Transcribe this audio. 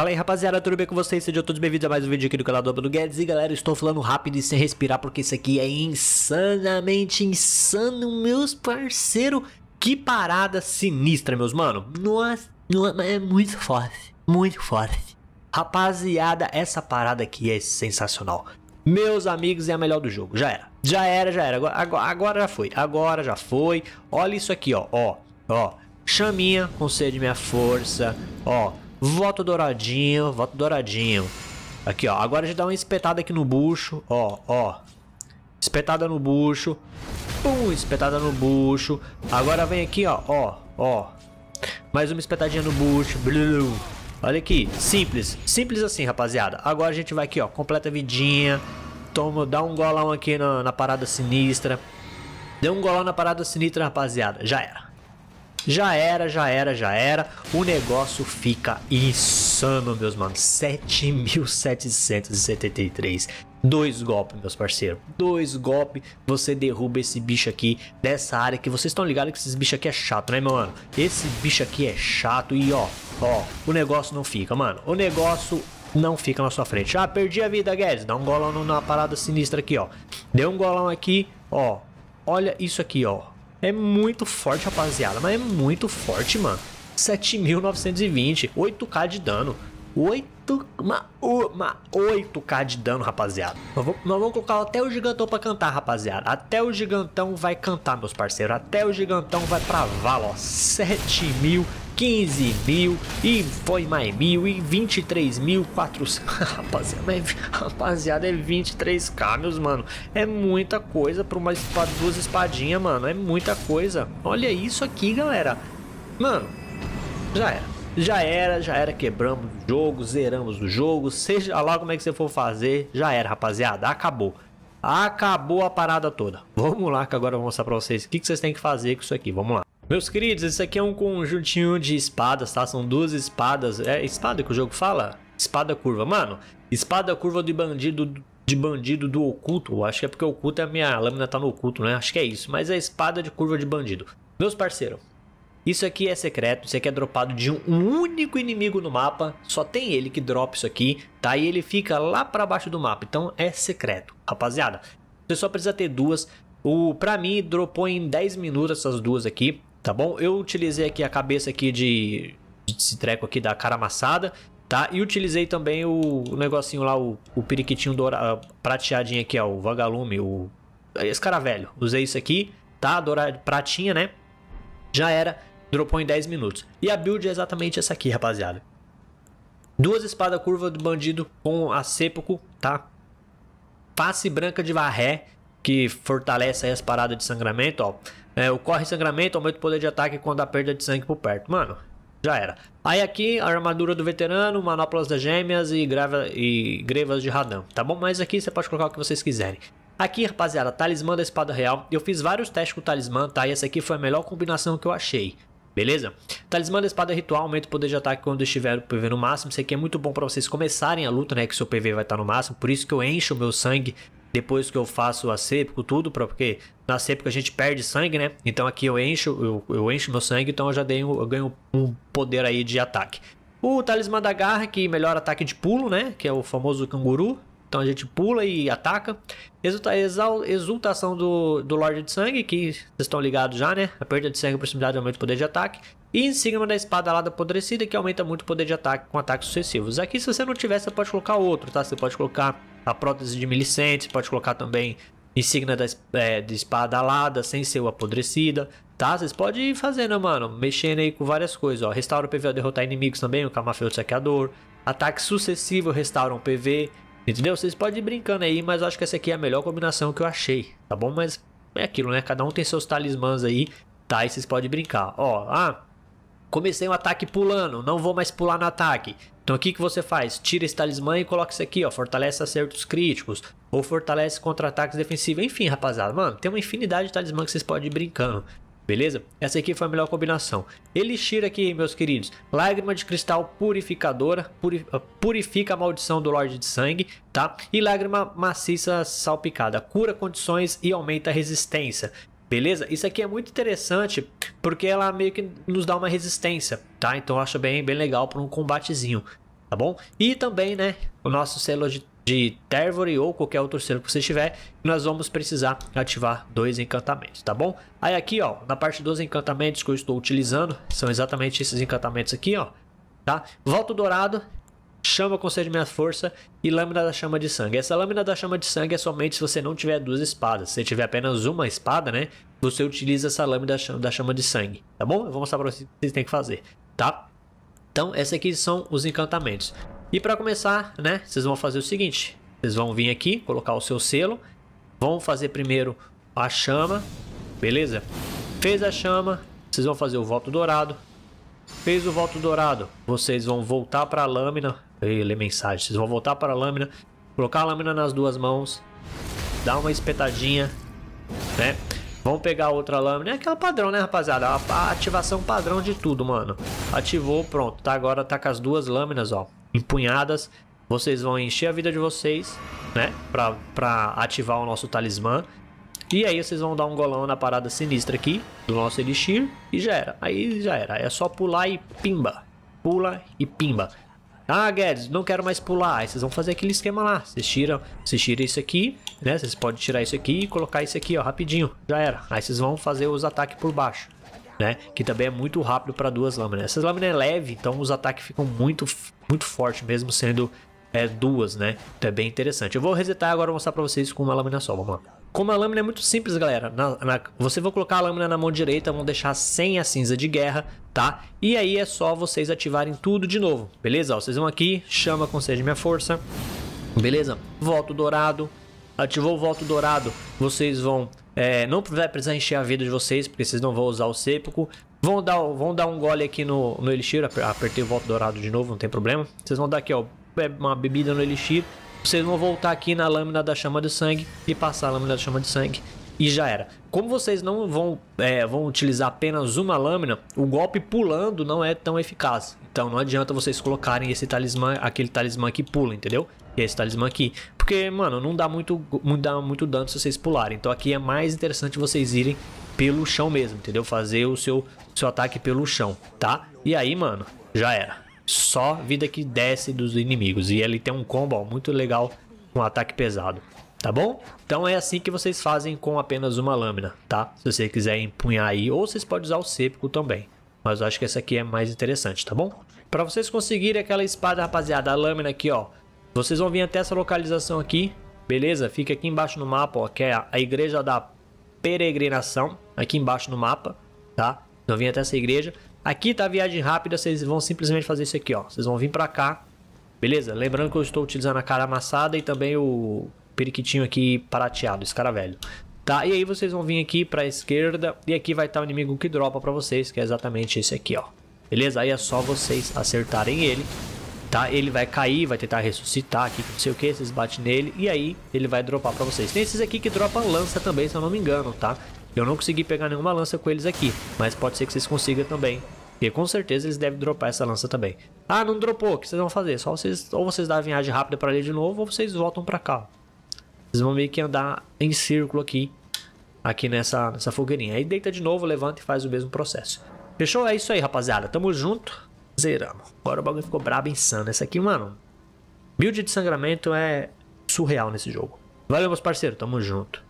Fala aí rapaziada, tudo bem com vocês? Sejam todos bem-vindos a mais um vídeo aqui do canal do Guedes E galera, estou falando rápido e sem respirar porque isso aqui é insanamente insano, meus parceiro Que parada sinistra, meus mano Nossa, nossa é, é muito forte, muito forte Rapaziada, essa parada aqui é sensacional meus amigos, é a melhor do jogo. Já era. Já era, já era. Agora, agora já foi. Agora já foi. Olha isso aqui, ó. Ó, ó. Chaminha, concede minha força. Ó, Voto douradinho, voto douradinho. Aqui, ó. Agora a gente dá uma espetada aqui no bucho. Ó, ó. Espetada no bucho. Pum, espetada no bucho. Agora vem aqui, ó, ó, ó. Mais uma espetadinha no bucho. Blu. Olha aqui, simples, simples assim, rapaziada. Agora a gente vai aqui, ó, completa a vidinha. Toma, dá um golão aqui na, na parada sinistra. Deu um golão na parada sinistra, rapaziada. Já era. Já era, já era, já era. O negócio fica insano, meus manos. 7.773. Dois golpes, meus parceiros. Dois golpes, você derruba esse bicho aqui dessa área que vocês estão ligados que esse bicho aqui é chato, né, meu mano? Esse bicho aqui é chato e ó, ó, o negócio não fica, mano. O negócio não fica na sua frente. Ah, perdi a vida, Guedes. Dá um golão na parada sinistra aqui, ó. Deu um golão aqui, ó. Olha isso aqui, ó. É muito forte, rapaziada. Mas é muito forte, mano. 7.920. 8k de dano. 8, uma, uma 8k de dano, rapaziada. Nós vamos, nós vamos colocar até o gigantão pra cantar, rapaziada. Até o gigantão vai cantar, meus parceiros. Até o gigantão vai pra vala, ó. 7.000 15 mil e foi mais mil e 23 mil 400. rapaziada, é, rapaziada, é 23k, meus mano. É muita coisa para uma pra duas espadinhas, mano. É muita coisa. Olha isso aqui, galera. Mano, já era. Já era, já era, quebramos o jogo, zeramos o jogo, seja lá como é que você for fazer, já era, rapaziada, acabou. Acabou a parada toda. Vamos lá que agora eu vou mostrar pra vocês o que, que vocês têm que fazer com isso aqui, vamos lá. Meus queridos, esse aqui é um conjuntinho de espadas, tá? São duas espadas. É espada que o jogo fala? Espada curva. Mano, espada curva de bandido de bandido do oculto. Eu acho que é porque o oculto é a minha lâmina tá no oculto, né? Acho que é isso. Mas é espada de curva de bandido. Meus parceiros, isso aqui é secreto, isso aqui é dropado de um único inimigo no mapa, só tem ele que dropa isso aqui, tá? E ele fica lá para baixo do mapa, então é secreto, rapaziada. Você só precisa ter duas, o, pra mim, dropou em 10 minutos essas duas aqui tá bom? Eu utilizei aqui a cabeça aqui de, de treco aqui da cara amassada, tá? E utilizei também o, o negocinho lá, o, o periquitinho dourado, prateadinho aqui, ó, o vagalume, o esse cara velho Usei isso aqui, tá? Dourado, pratinha, né? Já era, dropou em 10 minutos. E a build é exatamente essa aqui, rapaziada. Duas espadas curva do bandido com a sepulcro, tá? Face branca de varré, que fortalece aí as paradas de sangramento, ó. É, ocorre sangramento, aumenta o poder de ataque quando há perda de sangue por perto. Mano, já era. Aí aqui, a armadura do veterano, manoplas das gêmeas e, grava, e grevas de radão, tá bom? Mas aqui você pode colocar o que vocês quiserem. Aqui, rapaziada, talismã da espada real. Eu fiz vários testes com o talismã, tá? E essa aqui foi a melhor combinação que eu achei. Beleza? Talismã da espada ritual, aumenta o poder de ataque quando estiver o PV no máximo. Isso aqui é muito bom para vocês começarem a luta, né? Que seu PV vai estar tá no máximo. Por isso que eu encho o meu sangue depois que eu faço a sêpico, tudo, porque na sêpico a gente perde sangue, né? Então aqui eu encho, eu, eu encho meu sangue, então eu já dei, eu ganho um poder aí de ataque. O Talismã da Garra, que melhora ataque de pulo, né? Que é o famoso canguru. Então a gente pula e ataca. Exulta, exal, exultação do, do Lorde de Sangue, que vocês estão ligados já, né? A perda de sangue e proximidade aumenta o poder de ataque. E insígnia da Espada Alada Apodrecida, que aumenta muito o poder de ataque com ataques sucessivos. Aqui, se você não tiver, você pode colocar outro, tá? Você pode colocar a prótese de milicente, pode colocar também insígnia da, é, de espada alada, sem ser apodrecida, tá? Vocês podem ir fazendo, mano, mexendo aí com várias coisas, ó. Restaura o PV ao derrotar inimigos também, o camafeu saqueador. Ataque sucessivo restaura um PV, entendeu? Vocês podem ir brincando aí, mas eu acho que essa aqui é a melhor combinação que eu achei, tá bom? Mas é aquilo, né? Cada um tem seus talismãs aí, tá? E vocês podem brincar. Ó, ah, Comecei um ataque pulando, não vou mais pular no ataque. Então o que, que você faz? Tira esse talismã e coloca isso aqui, ó. Fortalece acertos críticos. Ou fortalece contra-ataques defensivos. Enfim, rapaziada, mano, tem uma infinidade de talismã que vocês podem ir brincando. Beleza? Essa aqui foi a melhor combinação. Elixir aqui, meus queridos. Lágrima de cristal purificadora. Puri, ah, purifica a maldição do Lorde de Sangue, tá? E lágrima maciça salpicada. Cura condições e aumenta a resistência. Beleza? Isso aqui é muito interessante porque ela meio que nos dá uma resistência, tá? Então eu acho bem, bem legal para um combatezinho, tá bom? E também, né, o nosso selo de, de Tervory ou qualquer outro selo que você tiver, nós vamos precisar ativar dois encantamentos, tá bom? Aí aqui, ó, na parte dos encantamentos que eu estou utilizando, são exatamente esses encantamentos aqui, ó, tá? Volta o dourado, chama concede minha força e lâmina da chama de sangue. Essa lâmina da chama de sangue é somente se você não tiver duas espadas. Se você tiver apenas uma espada, né? Você utiliza essa lâmina da chama de sangue, tá bom? Eu vou mostrar pra vocês o que vocês têm que fazer, tá? Então, esses aqui são os encantamentos. E para começar, né? Vocês vão fazer o seguinte. Vocês vão vir aqui, colocar o seu selo. Vão fazer primeiro a chama, beleza? Fez a chama, vocês vão fazer o voto dourado. Fez o voto dourado, vocês vão voltar para a lâmina e ler mensagem. Vocês vão voltar para a lâmina, colocar a lâmina nas duas mãos, dar uma espetadinha, né? Vão pegar outra lâmina, é aquela padrão, né, rapaziada? A, a ativação padrão de tudo, mano. Ativou, pronto, tá? Agora tá com as duas lâminas, ó, empunhadas. Vocês vão encher a vida de vocês, né? para pra ativar o nosso talismã. E aí vocês vão dar um golão na parada sinistra aqui do nosso Elixir e já era. Aí já era. É só pular e pimba. Pula e pimba. Ah, Guedes, não quero mais pular. Aí vocês vão fazer aquele esquema lá. Vocês tiram, vocês tiram isso aqui, né? Vocês podem tirar isso aqui e colocar isso aqui, ó, rapidinho. Já era. Aí vocês vão fazer os ataques por baixo. Né? Que também é muito rápido para duas lâminas. Essas lâminas é leve, então os ataques ficam muito, muito forte mesmo sendo é, duas, né? Então é bem interessante. Eu vou resetar agora e mostrar para vocês com uma lâmina só. Vamos lá. Como a lâmina é muito simples, galera, na, na, você vai colocar a lâmina na mão direita, vão deixar sem a cinza de guerra, tá? E aí é só vocês ativarem tudo de novo, beleza? vocês vão aqui, chama concede Minha Força, beleza? Volto dourado, ativou o voto dourado, vocês vão... É, não vai precisar encher a vida de vocês, porque vocês não vão usar o sêpico. Vão dar, vão dar um gole aqui no, no elixir, apertei o voto dourado de novo, não tem problema. Vocês vão dar aqui, ó, é uma bebida no elixir vocês vão voltar aqui na lâmina da chama de sangue e passar a lâmina da chama de sangue e já era. Como vocês não vão, é, vão utilizar apenas uma lâmina, o golpe pulando não é tão eficaz. Então não adianta vocês colocarem esse talismã, aquele talismã que pula, entendeu? E esse talismã aqui. Porque, mano, não dá muito, não dá muito dano se vocês pularem. Então aqui é mais interessante vocês irem pelo chão mesmo, entendeu? Fazer o seu, seu ataque pelo chão, tá? E aí, mano, já era só vida que desce dos inimigos. E ele tem um combo ó, muito legal com um ataque pesado, tá bom? Então é assim que vocês fazem com apenas uma lâmina, tá? Se você quiser empunhar aí, ou vocês podem usar o sépico também. Mas eu acho que essa aqui é mais interessante, tá bom? Para vocês conseguirem aquela espada, rapaziada, a lâmina aqui, ó. Vocês vão vir até essa localização aqui, beleza? Fica aqui embaixo no mapa, ó, que é a igreja da peregrinação, aqui embaixo no mapa, tá? Vão então vir até essa igreja. Aqui tá a viagem rápida, vocês vão simplesmente fazer isso aqui, ó. Vocês vão vir pra cá, beleza? Lembrando que eu estou utilizando a cara amassada e também o periquitinho aqui prateado, esse cara velho. Tá? E aí vocês vão vir aqui pra esquerda e aqui vai estar tá o inimigo que dropa pra vocês, que é exatamente esse aqui, ó. Beleza? Aí é só vocês acertarem ele, tá? Ele vai cair, vai tentar ressuscitar aqui, não sei o que, vocês batem nele e aí ele vai dropar pra vocês. Tem esses aqui que dropam lança também, se eu não me engano, tá? Eu não consegui pegar nenhuma lança com eles aqui, mas pode ser que vocês consigam também. Porque com certeza eles devem dropar essa lança também. Ah, não dropou, o que vocês vão fazer? Só vocês, ou vocês dão a viagem rápida para ali de novo, ou vocês voltam para cá. Vocês vão meio que andar em círculo aqui, aqui nessa, nessa fogueirinha. Aí deita de novo, levanta e faz o mesmo processo. Fechou? É isso aí, rapaziada. Tamo junto. Zeramos. Agora o bagulho ficou brabo e insano. Essa aqui, mano, build de sangramento é surreal nesse jogo. Valeu, meus parceiros. Tamo junto.